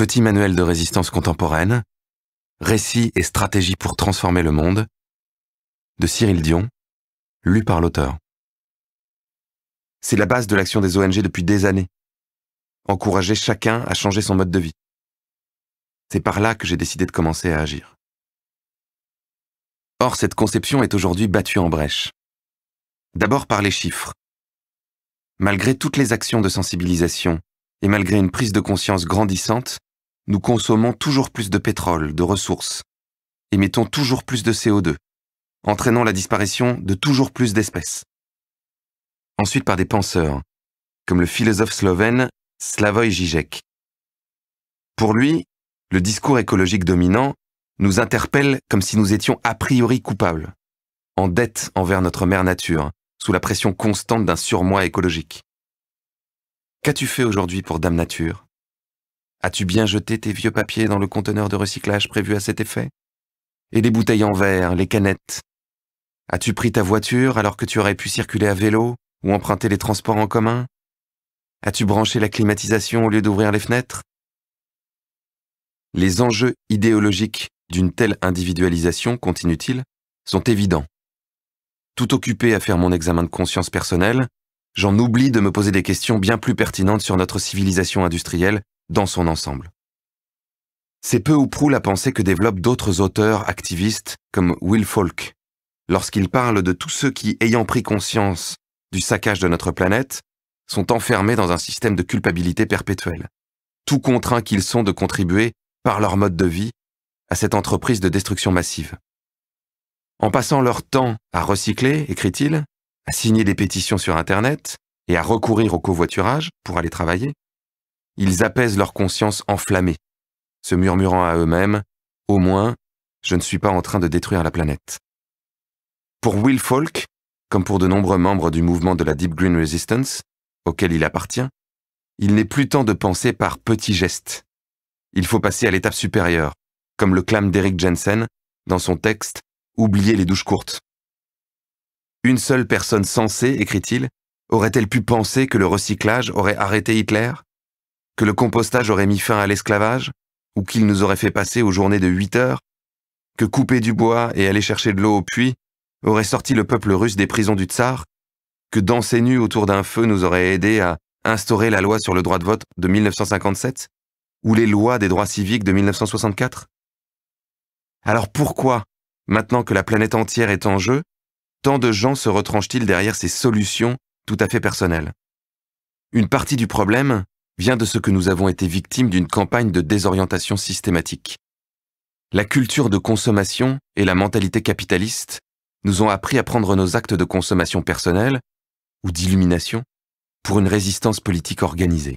Petit manuel de résistance contemporaine, Récits et stratégies pour transformer le monde, de Cyril Dion, lu par l'auteur. C'est la base de l'action des ONG depuis des années. Encourager chacun à changer son mode de vie. C'est par là que j'ai décidé de commencer à agir. Or, cette conception est aujourd'hui battue en brèche. D'abord par les chiffres. Malgré toutes les actions de sensibilisation et malgré une prise de conscience grandissante, nous consommons toujours plus de pétrole, de ressources, émettons toujours plus de CO2, entraînant la disparition de toujours plus d'espèces. Ensuite par des penseurs, comme le philosophe slovène Slavoj Žižek. Pour lui, le discours écologique dominant nous interpelle comme si nous étions a priori coupables, en dette envers notre mère nature, sous la pression constante d'un surmoi écologique. Qu'as-tu fait aujourd'hui pour Dame Nature As-tu bien jeté tes vieux papiers dans le conteneur de recyclage prévu à cet effet Et les bouteilles en verre, les canettes As-tu pris ta voiture alors que tu aurais pu circuler à vélo ou emprunter les transports en commun As-tu branché la climatisation au lieu d'ouvrir les fenêtres Les enjeux idéologiques d'une telle individualisation, continue-t-il, sont évidents. Tout occupé à faire mon examen de conscience personnelle, j'en oublie de me poser des questions bien plus pertinentes sur notre civilisation industrielle dans son ensemble. C'est peu ou prou la pensée que développent d'autres auteurs activistes comme Will Folk, lorsqu'il parle de tous ceux qui, ayant pris conscience du saccage de notre planète, sont enfermés dans un système de culpabilité perpétuelle, tout contraints qu'ils sont de contribuer, par leur mode de vie, à cette entreprise de destruction massive. En passant leur temps à recycler, écrit-il, à signer des pétitions sur Internet et à recourir au covoiturage pour aller travailler, ils apaisent leur conscience enflammée, se murmurant à eux-mêmes, au moins, je ne suis pas en train de détruire la planète. Pour Will Folk, comme pour de nombreux membres du mouvement de la Deep Green Resistance, auquel il appartient, il n'est plus temps de penser par petits gestes. Il faut passer à l'étape supérieure, comme le clame d'Eric Jensen dans son texte Oubliez les douches courtes. Une seule personne sensée, écrit-il, aurait-elle pu penser que le recyclage aurait arrêté Hitler que le compostage aurait mis fin à l'esclavage Ou qu'il nous aurait fait passer aux journées de 8 heures Que couper du bois et aller chercher de l'eau au puits aurait sorti le peuple russe des prisons du tsar Que danser nu autour d'un feu nous aurait aidé à instaurer la loi sur le droit de vote de 1957 Ou les lois des droits civiques de 1964 Alors pourquoi, maintenant que la planète entière est en jeu, tant de gens se retranchent-ils derrière ces solutions tout à fait personnelles Une partie du problème, vient de ce que nous avons été victimes d'une campagne de désorientation systématique. La culture de consommation et la mentalité capitaliste nous ont appris à prendre nos actes de consommation personnelle, ou d'illumination, pour une résistance politique organisée.